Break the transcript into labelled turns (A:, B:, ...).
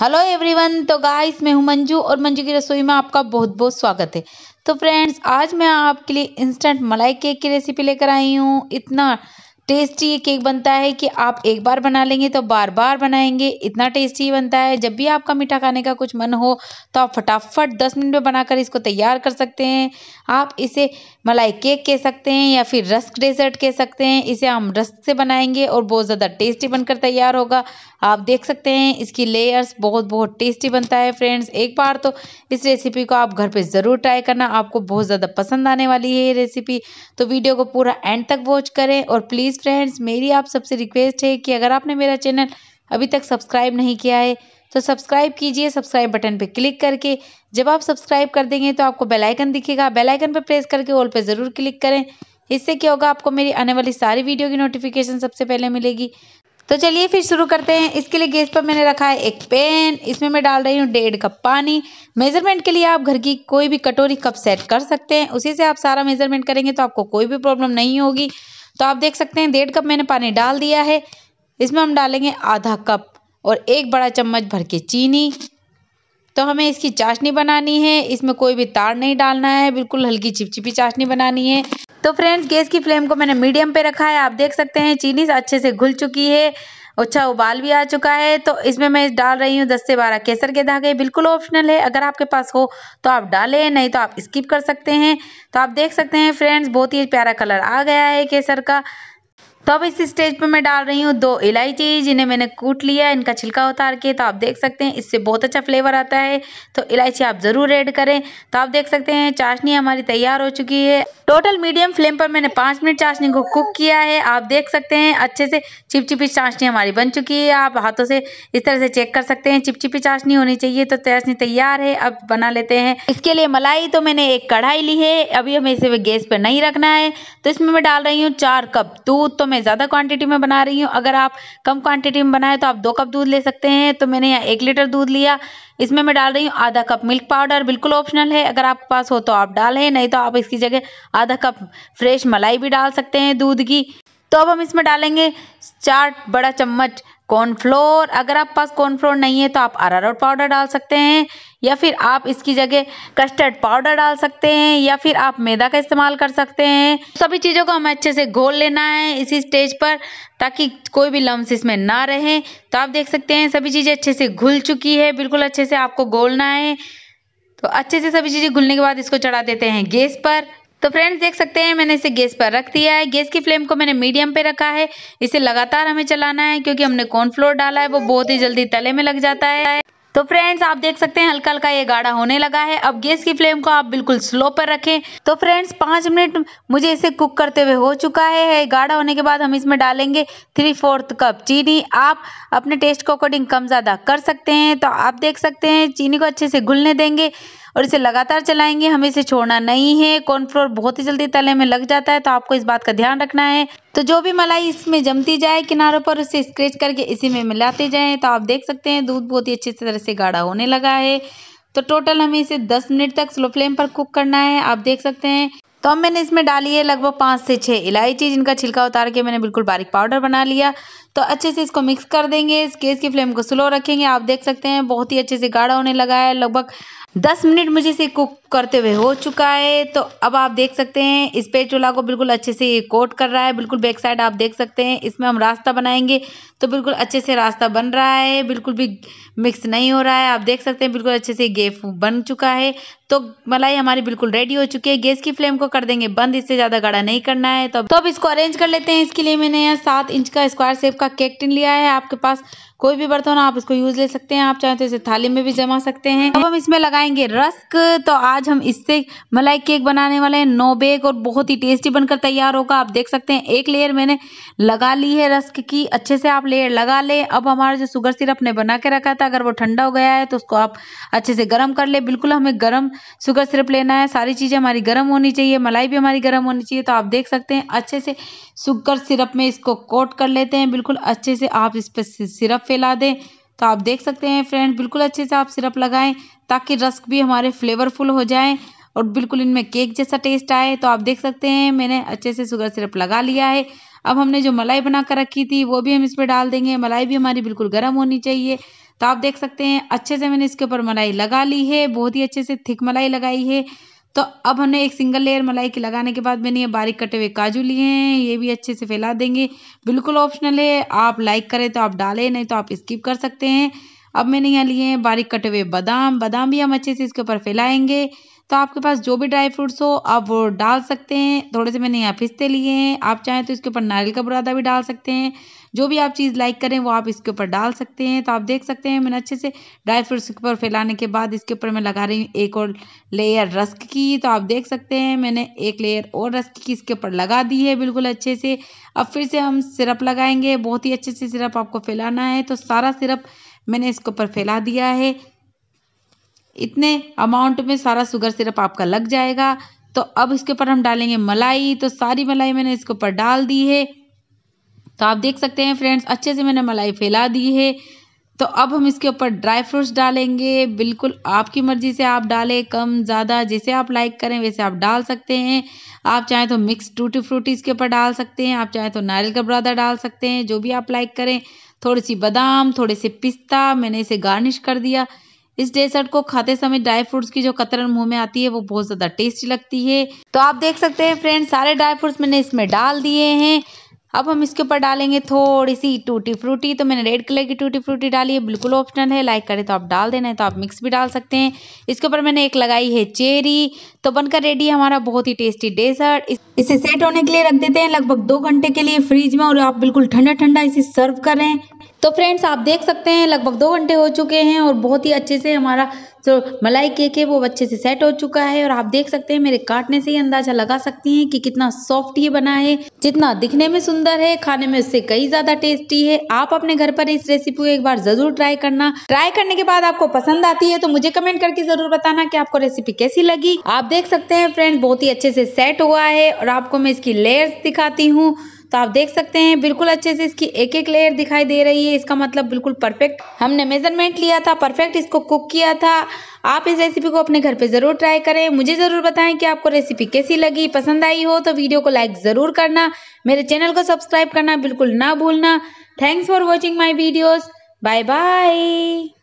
A: hello everyone तो guys मैं हूं मंजू और मंजू की रसोई में आपका बहुत बहुत स्वागत है तो फ्रेंड्स आज मैं आपके लिए इंस्टेंट मलाई केक की रेसिपी लेकर आई हूं इतना टेस्टी ये केक बनता है कि आप एक बार बना लेंगे तो बार बार बनाएंगे इतना टेस्टी बनता है जब भी आपका मीठा खाने का कुछ मन हो तो आप फटाफट दस मिनट में बनाकर इसको तैयार कर सकते हैं आप इसे मलाई केक कह सकते हैं या फिर रस्क डेजर्ट कह सकते हैं इसे हम रस्क से बनाएंगे और बहुत ज़्यादा टेस्टी बनकर तैयार होगा आप देख सकते हैं इसकी लेयर्स बहुत बहुत टेस्टी बनता है फ्रेंड्स एक बार तो इस रेसिपी को आप घर पर ज़रूर ट्राई करना आपको बहुत ज़्यादा पसंद आने वाली है ये रेसिपी तो वीडियो को पूरा एंड तक वॉच करें और प्लीज़ प्लीज़ फ्रेंड्स मेरी आप सबसे रिक्वेस्ट है कि अगर आपने मेरा चैनल अभी तक सब्सक्राइब नहीं किया है तो सब्सक्राइब कीजिए सब्सक्राइब बटन पर क्लिक करके जब आप सब्सक्राइब कर देंगे तो आपको बेल आइकन दिखेगा बेल आइकन पर प्रेस करके ऑल पर ज़रूर क्लिक करें इससे क्या होगा आपको मेरी आने वाली सारी वीडियो की नोटिफिकेशन सबसे पहले मिलेगी तो चलिए फिर शुरू करते हैं इसके लिए गैस पर मैंने रखा है एक पैन इसमें मैं डाल रही हूँ डेढ़ कप पानी मेजरमेंट के लिए आप घर की कोई भी कटोरी कप सेट कर सकते हैं उसी से आप सारा मेजरमेंट करेंगे तो आपको कोई भी प्रॉब्लम नहीं होगी तो आप देख सकते हैं डेढ़ कप मैंने पानी डाल दिया है इसमें हम डालेंगे आधा कप और एक बड़ा चम्मच भर के चीनी तो हमें इसकी चाशनी बनानी है इसमें कोई भी तार नहीं डालना है बिल्कुल हल्की चिपचिपी चाशनी बनानी है तो फ्रेंड्स गैस की फ्लेम को मैंने मीडियम पे रखा है आप देख सकते हैं चीनी अच्छे से घुल चुकी है अच्छा उबाल भी आ चुका है तो इसमें मैं डाल रही हूँ 10 से 12 केसर के धागे बिल्कुल ऑप्शनल है अगर आपके पास हो तो आप डालें नहीं तो आप स्किप कर सकते हैं तो आप देख सकते हैं फ्रेंड्स बहुत ही प्यारा कलर आ गया है केसर का तो अब इस स्टेज पे मैं डाल रही हूँ दो इलायची जिन्हें मैंने कूट लिया इनका छिलका उतार के तो आप देख सकते हैं इससे बहुत अच्छा फ्लेवर आता है तो इलायची आप ज़रूर ऐड करें तो आप देख सकते हैं चाशनी हमारी तैयार हो चुकी है टोटल मीडियम फ्लेम पर मैंने पाँच मिनट चाशनी को कुक किया है आप देख सकते हैं अच्छे से चिपचिपी चाशनी हमारी बन चुकी है आप हाथों से इस तरह से चेक कर सकते हैं चिपचिपी चाशनी होनी चाहिए तो चाशनी तैयार है अब बना लेते हैं इसके लिए मलाई तो मैंने एक कढ़ाई ली है अभी हमें इसे गैस पर नहीं रखना है तो इसमें मैं डाल रही हूँ चार कप दूध तो मैं ज़्यादा क्वांटिटी में बना रही हूँ अगर आप कम क्वांटिटी में बनाए तो आप दो कप दूध ले सकते हैं तो मैंने यहाँ एक लीटर दूध लिया इसमें मैं डाल रही हूँ आधा कप मिल्क पाउडर बिल्कुल ऑप्शनल है अगर आपके पास हो तो आप डालें नहीं तो आप इसकी जगह आधा कप फ्रेश मलाई भी डाल सकते हैं दूध की तो अब हम इसमें डालेंगे चार बड़ा चम्मच कॉर्नफ्लोर अगर आप पास कॉर्नफ्लोर नहीं है तो आप अरारोट पाउडर डाल सकते हैं या फिर आप इसकी जगह कस्टर्ड पाउडर डाल सकते हैं या फिर आप मैदा का इस्तेमाल कर सकते हैं सभी चीज़ों को हमें अच्छे से घोल लेना है इसी स्टेज पर ताकि कोई भी लम्स इसमें ना रहे तो आप देख सकते हैं सभी चीज़ें अच्छे से घुल चुकी है बिल्कुल अच्छे से आपको घोलना है तो अच्छे से सभी चीज़ें घुलने के बाद इसको चढ़ा देते हैं गैस पर तो फ्रेंड्स देख सकते हैं मैंने इसे गैस पर रख दिया है गैस की फ्लेम को मैंने मीडियम पे रखा है इसे लगातार हमें चलाना है क्योंकि हमने कॉर्नफ्लोर डाला है वो बहुत ही जल्दी तले में लग जाता है तो फ्रेंड्स आप देख सकते हैं हल्का हल्का ये गाढ़ा होने लगा है अब गैस की फ्लेम को आप बिल्कुल स्लो पर रखें तो फ्रेंड्स पाँच मिनट मुझे इसे कुक करते हुए हो चुका है गाढ़ा होने के बाद हम इसमें डालेंगे थ्री फोर्थ कप चीनी आप अपने टेस्ट को अकॉर्डिंग कम ज़्यादा कर सकते हैं तो आप देख सकते हैं चीनी को अच्छे से घुलने देंगे और इसे लगातार चलाएंगे हमें इसे छोड़ना नहीं है कॉर्नफ्लोर बहुत ही जल्दी तले में लग जाता है तो आपको इस बात का ध्यान रखना है तो जो भी मलाई इसमें जमती जाए किनारों पर उसे स्क्रेच करके इसी में मिलाते जाएं तो आप देख सकते हैं दूध बहुत ही अच्छी तरह से गाढ़ा होने लगा है तो टोटल हमें इसे 10 मिनट तक स्लो फ्लेम पर कुक करना है आप देख सकते हैं तो अब मैंने इसमें डाली है लगभग पाँच से छः इलायची जिनका छिलका उतार के मैंने बिल्कुल बारीक पाउडर बना लिया तो अच्छे से इसको मिक्स कर देंगे इस गैस की फ्लेम को स्लो रखेंगे आप देख सकते हैं बहुत ही अच्छे से गाढ़ा होने लगा है लगभग दस मिनट मुझे इसे कुक करते हुए हो चुका है तो अब आप देख सकते हैं इस पे चूल्हा को बिल्कुल अच्छे से ये कोट कर रहा है बिल्कुल बैक साइड आप देख सकते हैं इसमें हम रास्ता बनाएंगे तो बिल्कुल अच्छे से रास्ता बन रहा है बिल्कुल भी मिक्स नहीं हो रहा है आप देख सकते हैं बिल्कुल अच्छे से गेफ बन चुका है तो मलाई हमारी बिल्कुल रेडी हो चुकी है गैस की फ्लेम को कर देंगे बंद इससे ज़्यादा गाढ़ा नहीं करना है तो अब तो इसको अरेंज कर लेते हैं इसके लिए मैंने यहाँ सात इंच का स्क्वायर सेप का टिन लिया है आपके पास कोई भी बर्तन आप इसको यूज ले सकते हैं आप चाहें तो इसे थाली में भी जमा सकते हैं अब हम इसमें लगाएंगे रस्क तो आज हम इससे मलाई केक बनाने वाले हैं नो बेग और बहुत ही टेस्टी बनकर तैयार होगा आप देख सकते हैं एक लेयर मैंने लगा ली है रस्क की अच्छे से आप लेयर लगा ले अब हमारा जो शुगर सिरप ने बना के रखा था अगर वो ठंडा हो गया है तो उसको आप अच्छे से गर्म कर ले बिल्कुल हमें गर्म शुगर सिरप लेना है सारी चीज़ें हमारी गर्म होनी चाहिए मलाई भी हमारी गर्म होनी चाहिए तो आप देख सकते हैं अच्छे से शुगर सिरप में इसको कोट कर लेते हैं बिल्कुल अच्छे से आप इस पर सिरप फैला दें तो आप देख सकते हैं फ्रेंड बिल्कुल अच्छे से आप सिरप लगाएं ताकि रस्क भी हमारे फ्लेवरफुल हो जाए और बिल्कुल इनमें केक जैसा टेस्ट आए तो आप देख सकते हैं मैंने अच्छे से शुगर सिरप लगा लिया है अब हमने जो मलाई बना कर रखी थी वो भी हम इस पर डाल देंगे मलाई भी हमारी बिल्कुल गर्म होनी चाहिए तो आप देख सकते हैं अच्छे से मैंने इसके ऊपर मलाई लगा ली है बहुत ही अच्छे से थिक मलाई लगाई है तो अब हमने एक सिंगल लेयर मलाई के लगाने के बाद मैंने ये बारीक कटे हुए काजू लिए हैं ये भी अच्छे से फैला देंगे बिल्कुल ऑप्शनल है आप लाइक करें तो आप डालें नहीं तो आप स्किप कर सकते हैं अब मैंने यहाँ लिए हैं बारीक कटे हुए बादाम बादाम भी हम अच्छे से इसके ऊपर फैलाएंगे तो आपके पास जो भी ड्राई फ्रूट्स हो आप वो डाल सकते हैं थोड़े से मैंने यहाँ पिस्ते लिए हैं आप चाहें तो इसके ऊपर नारियल का बुरादा भी डाल सकते हैं जो भी आप चीज़ लाइक करें वो आप इसके ऊपर डाल सकते हैं तो आप देख सकते हैं मैंने अच्छे से ड्राई फ्रूट्स के ऊपर फैलाने के बाद इसके ऊपर मैं लगा रही हूँ एक और लेयर रस्क की तो आप देख सकते हैं मैंने एक लेयर और रस्क की इसके ऊपर लगा दी है बिल्कुल अच्छे से अब फिर से हम सिरप लगाएंगे बहुत ही अच्छे से सिरप आपको फैलाना है तो सारा सिरप मैंने इसके ऊपर फैला दिया है इतने अमाउंट में सारा शुगर सिरप आपका लग जाएगा तो अब इसके ऊपर हम डालेंगे मलाई तो सारी मलाई मैंने इसके ऊपर डाल दी है तो आप देख सकते हैं फ्रेंड्स अच्छे से मैंने मलाई फैला दी है तो अब हम इसके ऊपर ड्राई फ्रूट्स डालेंगे बिल्कुल आपकी मर्ज़ी से आप डालें कम ज़्यादा जैसे आप लाइक करें वैसे आप डाल सकते हैं आप चाहें तो मिक्स टूटी फ्रूटी इसके ऊपर डाल सकते हैं आप चाहें तो नारियल का बुरादा डाल सकते हैं जो भी आप लाइक करें थोड़ी सी बादाम थोड़े से पिस्ता मैंने इसे गार्निश कर दिया इस डेजर्ट को खाते समय ड्राई फ्रूट्स की जो कतरन मुंह में आती है वो बहुत ज़्यादा टेस्टी लगती है तो आप देख सकते हैं फ्रेंड सारे ड्राई फ्रूट्स मैंने इसमें डाल दिए हैं अब हम इसके ऊपर डालेंगे थोड़ी सी टूटी फ्रूटी तो मैंने रेड कलर की टूटी फ्रूटी डाली है बिल्कुल ऑप्शनल है लाइक करें तो आप डाल देना है तो आप मिक्स भी डाल सकते हैं इसके ऊपर मैंने एक लगाई है चेरी तो बनकर रेडी है हमारा बहुत ही टेस्टी डेजर्ट इसे सेट होने के लिए रख देते हैं लगभग दो घंटे के लिए फ्रिज में और आप बिल्कुल ठंडा ठंडा इसे सर्व करें तो फ्रेंड्स आप देख सकते हैं लगभग दो घंटे हो चुके हैं और बहुत ही अच्छे से हमारा जो मलाई केक है वो अच्छे से सेट हो चुका है और आप देख सकते हैं मेरे काटने से ही अंदाजा लगा सकती हैं कि कितना सॉफ्ट ये बना है जितना दिखने में सुंदर है खाने में उससे कई ज्यादा टेस्टी है आप अपने घर पर इस रेसिपी को एक बार जरूर ट्राई करना ट्राई करने के बाद आपको पसंद आती है तो मुझे कमेंट करके जरूर बताना की आपको रेसिपी कैसी लगी आप देख सकते हैं फ्रेंड बहुत ही अच्छे से सेट हुआ है और आपको मैं इसकी लेयर्स दिखाती हूँ तो आप देख सकते हैं बिल्कुल अच्छे से इसकी एक एक लेयर दिखाई दे रही है इसका मतलब बिल्कुल परफेक्ट हमने मेजरमेंट लिया था परफेक्ट इसको कुक किया था आप इस रेसिपी को अपने घर पे ज़रूर ट्राई करें मुझे ज़रूर बताएं कि आपको रेसिपी कैसी लगी पसंद आई हो तो वीडियो को लाइक ज़रूर करना मेरे चैनल को सब्सक्राइब करना बिल्कुल ना भूलना thanks for watching my videos bye bye